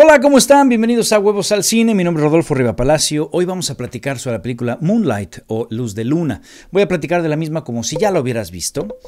Hola, ¿cómo están? Bienvenidos a Huevos al Cine. Mi nombre es Rodolfo Riva Palacio. Hoy vamos a platicar sobre la película Moonlight o Luz de Luna. Voy a platicar de la misma como si ya la hubieras visto,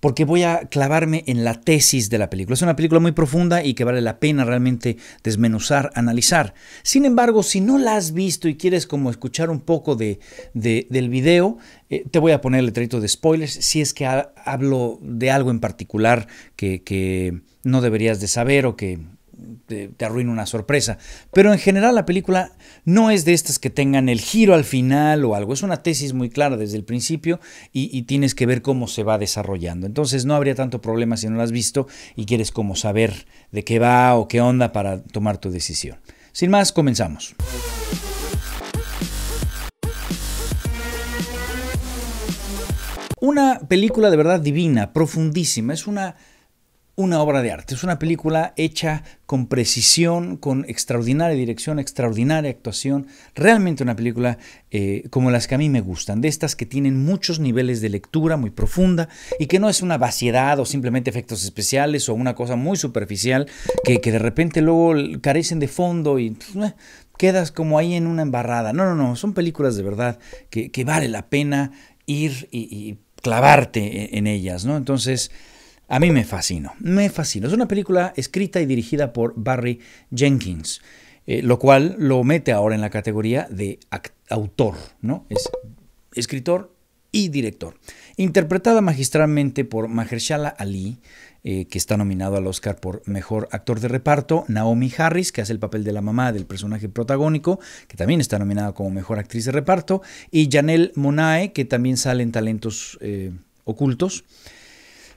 porque voy a clavarme en la tesis de la película. Es una película muy profunda y que vale la pena realmente desmenuzar, analizar. Sin embargo, si no la has visto y quieres como escuchar un poco de, del video, eh, te voy a poner el letrerito de spoilers si es que hablo de algo en particular que, que no deberías de saber o que te, arruina una sorpresa. Pero en general la película no es de estas que tengan el giro al final o algo. Es una tesis muy clara desde el principio y, y tienes que ver cómo se va desarrollando. Entonces no habría tanto problema si no la has visto y quieres como saber de qué va o qué onda para tomar tu decisión. Sin más, comenzamos. Una película de verdad divina, profundísima. Es una una obra de arte. Es una película hecha con precisión, con extraordinaria dirección, extraordinaria actuación. Realmente una película eh, como las que a mí me gustan, de estas que tienen muchos niveles de lectura muy profunda y que no es una vaciedad o simplemente efectos especiales o una cosa muy superficial que, de repente luego carecen de fondo y pues, quedas como ahí en una embarrada. No, no, no, son películas de verdad que, vale la pena ir y, clavarte en, en ellas, ¿no? Entonces... A mí me fascino. me fascino. Es una película escrita y dirigida por Barry Jenkins, eh, lo cual lo mete ahora en la categoría de autor, ¿no? Es escritor y director. Interpretada magistralmente por Mahershala Ali, eh, que está nominado al Oscar por Mejor Actor de Reparto, Naomi Harris, que hace el papel de la mamá del personaje protagónico, que también está nominada como Mejor Actriz de Reparto, y Janelle Monae, que también sale en Talentos eh, Ocultos.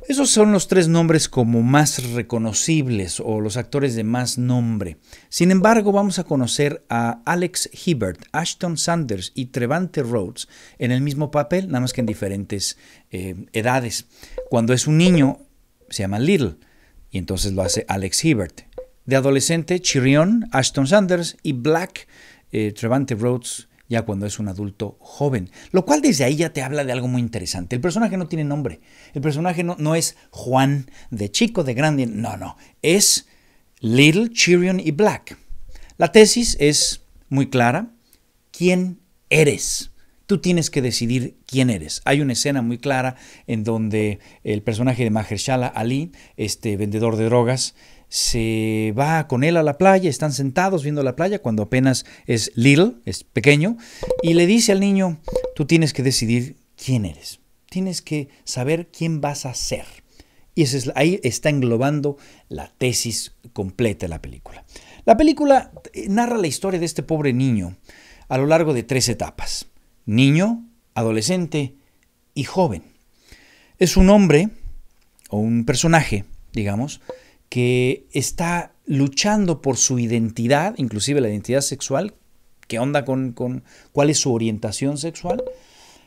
Esos son los tres nombres como más reconocibles o los actores de más nombre. Sin embargo, vamos a conocer a Alex Hibbert, Ashton Sanders y Trevante Rhodes en el mismo papel, nada más que en diferentes eh, edades. Cuando es un niño, se llama Little, y entonces lo hace Alex Hibbert. De adolescente, Chirion, Ashton Sanders y Black, eh, Trevante Rhodes ya cuando es un adulto joven. Lo cual desde ahí ya te habla de algo muy interesante. El personaje no tiene nombre. El personaje no, no es Juan de chico, de grande. No, no. Es Little, Chirion y Black. La tesis es muy clara. ¿Quién eres? Tú tienes que decidir quién eres. Hay una escena muy clara en donde el personaje de Mahershala Ali, este vendedor de drogas, se va con él a la playa, están sentados viendo la playa cuando apenas es little, es pequeño, y le dice al niño, tú tienes que decidir quién eres, tienes que saber quién vas a ser. Y ahí está englobando la tesis completa de la película. La película eh, narra la historia de este pobre niño a lo largo de tres etapas. Niño, adolescente y joven. Es un hombre o un personaje, digamos, que está luchando por su identidad, inclusive la identidad sexual, qué onda con, con cuál es su orientación sexual,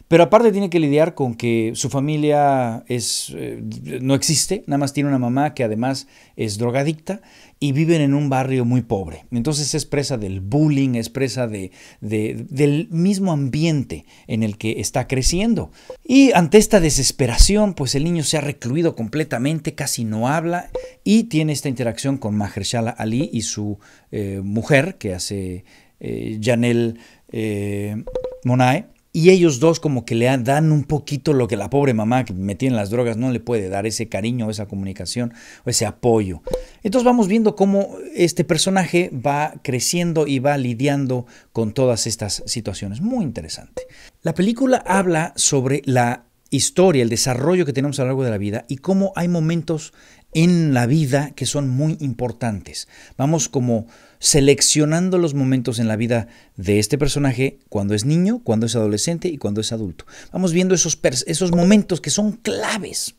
pero aparte tiene que lidiar con que su familia es, eh, no existe, nada más tiene una mamá que además es drogadicta y viven en un barrio muy pobre. Entonces es presa del bullying, es presa de, del mismo ambiente en el que está creciendo. Y ante esta desesperación, pues el niño se ha recluido completamente, casi no habla y tiene esta interacción con Mahershala Ali y su eh, mujer que hace eh, Janelle eh, Monae. Y ellos dos como que le dan un poquito lo que la pobre mamá que metía en las drogas no le puede dar, ese cariño, esa comunicación o ese apoyo. Entonces vamos viendo cómo este personaje va creciendo y va lidiando con todas estas situaciones. Muy interesante. La película habla sobre la historia, el desarrollo que tenemos a lo largo de la vida y cómo hay momentos en la vida que son muy importantes. Vamos como seleccionando los momentos en la vida de este personaje cuando es niño, cuando es adolescente y cuando es adulto. Vamos viendo esos, esos momentos que son claves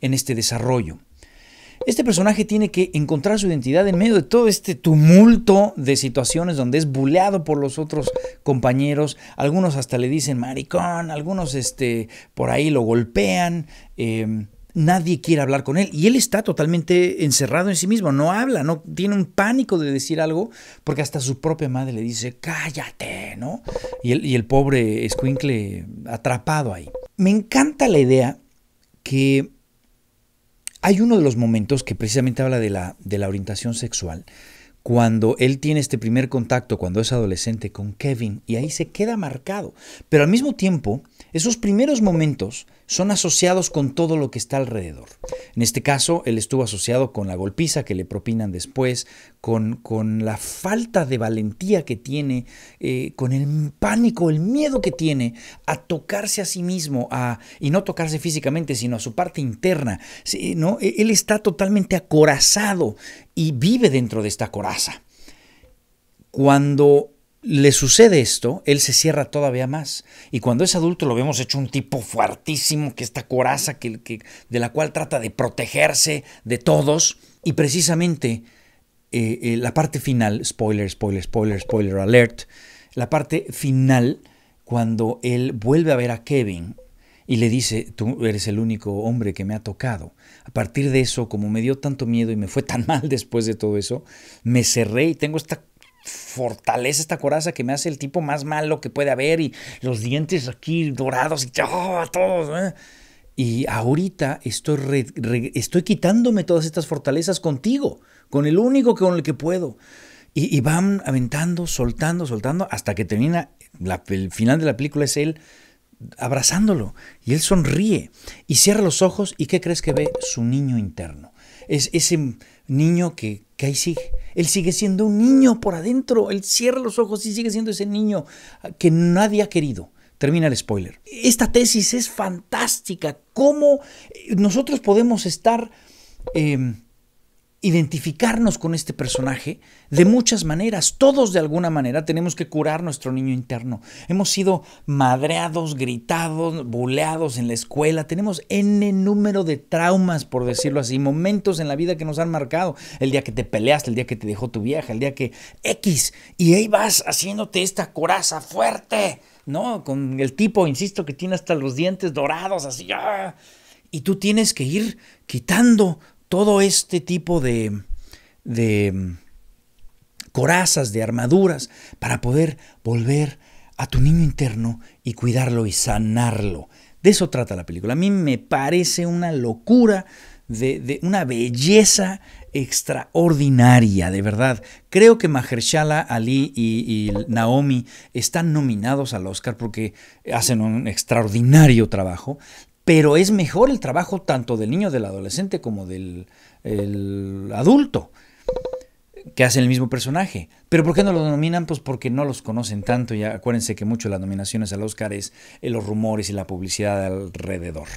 en este desarrollo. Este personaje tiene que encontrar su identidad en medio de todo este tumulto de situaciones donde es buleado por los otros compañeros. Algunos hasta le dicen maricón, algunos este, por ahí lo golpean. Em, nadie quiere hablar con él y él está totalmente encerrado en sí mismo, no habla, no tiene un pánico de decir algo porque hasta su propia madre le dice, cállate, ¿no? Y el, pobre Squinkle atrapado ahí. Me encanta la idea que hay uno de los momentos que precisamente habla de la, de la orientación sexual cuando él tiene este primer contacto, cuando es adolescente con Kevin, y ahí se queda marcado. Pero al mismo tiempo, esos primeros momentos son asociados con todo lo que está alrededor. En este caso, él estuvo asociado con la golpiza que le propinan después, con, la falta de valentía que tiene, eh, con el pánico, el miedo que tiene a tocarse a sí mismo, y no tocarse físicamente, sino a su parte interna. ¿no? E-, él está totalmente acorazado y vive dentro de esta coraza. Cuando le sucede esto, él se cierra todavía más. Y cuando es adulto lo vemos hecho un tipo fuertísimo, que esta coraza que, de la cual trata de protegerse de todos. Y precisamente eh, eh, la parte final, spoiler, spoiler, spoiler, spoiler alert, la parte final, cuando él vuelve a ver a Kevin y le dice, tú eres el único hombre que me ha tocado. A partir de eso, como me dio tanto miedo y me fue tan mal después de todo eso, me cerré y tengo esta fortaleza, esta coraza que me hace el tipo más malo que puede haber y los dientes aquí dorados y todo. Oh, todos. ¿eh? Y ahorita estoy, quitándome todas estas fortalezas contigo, con el único con el que puedo. Y, van aventando, soltando, soltando, hasta que termina el final de la película es él abrazándolo. Y él sonríe y cierra los ojos y ¿qué crees que ve? Su niño interno. Es ese niño que, que ahí sigue. Él sigue siendo un niño por adentro. Él cierra los ojos y sigue siendo ese niño ah, que nadie ha querido. Termina el spoiler. Esta tesis es fantástica. ¿Cómo eh, nosotros podemos estar... Em, identificarnos con este personaje de muchas maneras. Todos de alguna manera tenemos que curar nuestro niño interno. Hemos sido madreados, gritados, buleados en la escuela. Tenemos n número de traumas, por decirlo así, momentos en la vida que nos han marcado. El día que te peleaste, el día que te dejó tu vieja, el día que X. Y ahí vas haciéndote esta coraza fuerte, ¿no? Con el tipo, insisto, que tiene hasta los dientes dorados, así. Ah. Y tú tienes que ir quitando todo este tipo de, de corazas, de armaduras, para poder volver a tu niño interno y cuidarlo y sanarlo. De eso trata la película. A mí me parece una locura, de, una belleza extraordinaria, de verdad. Creo que Mahershala Ali y, Naomi están nominados al Oscar porque hacen un extraordinario trabajo pero es mejor el trabajo tanto del niño, del adolescente como del adulto que hacen el mismo personaje. ¿Pero por qué no lo nominan? Pues porque no los conocen tanto. ya acuérdense que mucho de las nominaciones al Oscar es los rumores y la publicidad alrededor.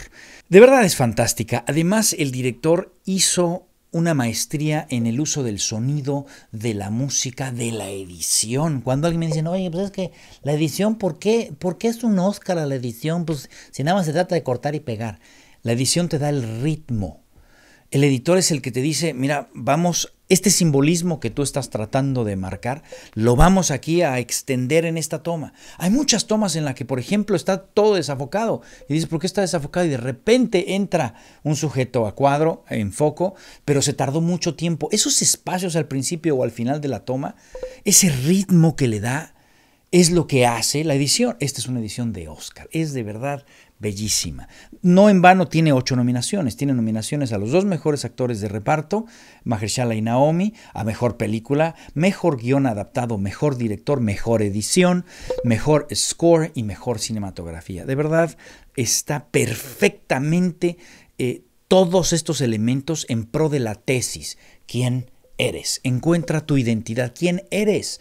De verdad es fantástica. Además, el director hizo una maestría en el uso del sonido, de la música, de la edición. Cuando alguien me dice, oye, pues es que la edición, ¿por qué, es un Oscar a la edición? Pues si nada más se trata de cortar y pegar. La edición te da el ritmo. El editor es el que te dice, mira, vamos este simbolismo que tú estás tratando de marcar lo vamos aquí a extender en esta toma. Hay muchas tomas en las que, por ejemplo, está todo desafocado. Y dices, ¿por qué está desafocado? Y de repente entra un sujeto a cuadro, en foco, pero se tardó mucho tiempo. Esos espacios al principio o al final de la toma, ese ritmo que le da, es lo que hace la edición. Esta es una edición de Oscar. Es de verdad bellísima. No en vano tiene ocho nominaciones. Tiene nominaciones a los dos mejores actores de reparto, Mahershala y Naomi, a mejor película, mejor guión adaptado, mejor director, mejor edición, mejor score y mejor cinematografía. De verdad, está perfectamente eh, todos estos elementos en pro de la tesis. ¿Quién eres. Encuentra tu identidad. ¿Quién eres?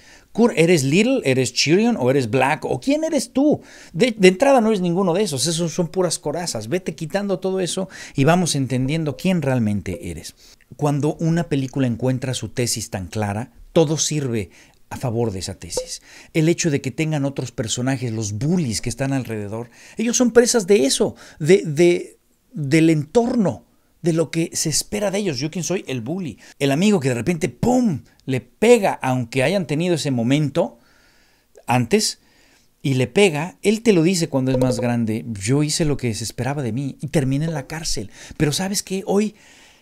¿Eres little? ¿Eres Chirion? ¿O eres black? ¿O quién eres tú? De, entrada no eres ninguno de esos. Esos son puras corazas. Vete quitando todo eso y vamos entendiendo quién realmente eres. Cuando una película encuentra su tesis tan clara, todo sirve a favor de esa tesis. El hecho de que tengan otros personajes, los bullies que están alrededor, ellos son presas de eso, de, de del entorno de lo que se espera de ellos. Yo quien soy el bully, el amigo que de repente, ¡pum!, le pega, aunque hayan tenido ese momento antes, y le pega, él te lo dice cuando es más grande, yo hice lo que se esperaba de mí y terminé en la cárcel. Pero sabes que hoy,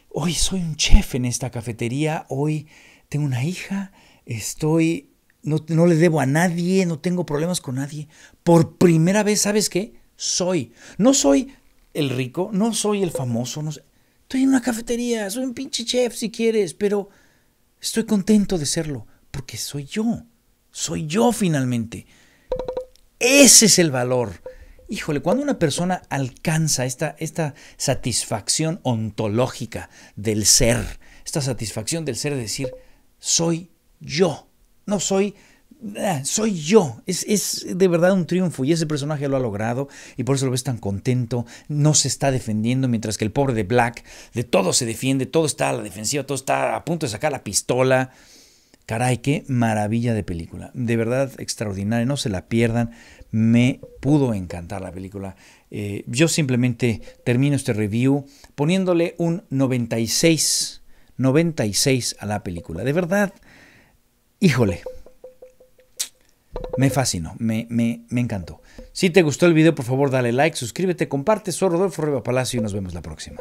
hoy soy un chef en esta cafetería, hoy tengo una hija, estoy, no, no le debo a nadie, no tengo problemas con nadie. Por primera vez, ¿sabes qué? Soy. No soy el rico, no soy el famoso, no soy, soy en una cafetería, soy un pinche chef si quieres, pero estoy contento de serlo, porque soy yo, soy yo finalmente. Ese es el valor. Híjole, cuando una persona alcanza esta, esta satisfacción ontológica del ser, esta satisfacción del ser de decir, soy yo, no soy Ah, soy yo. Es, de verdad un triunfo y ese personaje lo ha logrado y por eso lo ves tan contento. No se está defendiendo mientras que el pobre de Black de todo se defiende, todo está a la defensiva, todo está a punto de sacar la pistola. Caray, qué maravilla de película. De verdad extraordinaria, no se la pierdan. Me pudo encantar la película. Eh, yo simplemente termino este review poniéndole un 96, 96 a la película. De verdad, híjole, me fascinó, me, me, me encantó. Si te gustó el video, por favor dale like, suscríbete, comparte. Soy Rodolfo Riva Palacio y nos vemos la próxima.